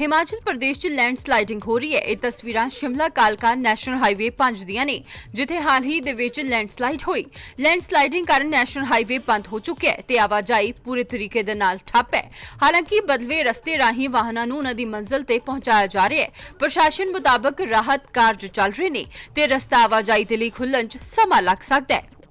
ਹਿਮਾਚਲ ਪ੍ਰਦੇਸ਼ 'ਚ ਲੈਂਡਸਲਾਈਡਿੰਗ ਹੋ ਰਹੀ ਹੈ ਇਹ ਤਸਵੀਰਾਂ ਸ਼ਿਮਲਾ ਕਾਲਕਾ ਨੈਸ਼ਨਲ ਹਾਈਵੇ 5 ਦੀਆਂ ਨੇ ਜਿੱਥੇ ਹਾਲ ਹੀ ਦੇ ਵਿੱਚ ਲੈਂਡਸਲਾਈਡ ਹੋਈ ਲੈਂਡਸਲਾਈਡਿੰਗ ਕਾਰਨ ਨੈਸ਼ਨਲ ਹਾਈਵੇ ਬੰਦ ਹੋ ਚੁੱਕਿਆ ਹੈ ਤੇ ਆਵਾਜਾਈ ਪੂਰੇ ਤਰੀਕੇ ਦੇ ਨਾਲ ਠੱਪ ਹੈ ਹਾਲਾਂਕਿ ਬਦਲੇ ਰਸਤੇ ਰਾਹੀਂ ਵਾਹਨਾਂ ਨੂੰ ਉਹਨਾਂ ਦੀ ਮੰਜ਼ਿਲ ਤੇ ਪਹੁੰਚਾਇਆ ਜਾ ਰਿਹਾ ਹੈ ਪ੍ਰਸ਼ਾਸਨ ਮੁਤਾਬਕ ਰਾਹਤ ਕਾਰਜ ਚੱਲ ਰਹੇ ਨੇ ਤੇ ਰਸਤਾ ਆਵਾਜਾਈ ਦੇ ਲਈ ਖੁੱਲਣ 'ਚ ਸਮਾਂ ਲੱਗ ਸਕਦਾ ਹੈ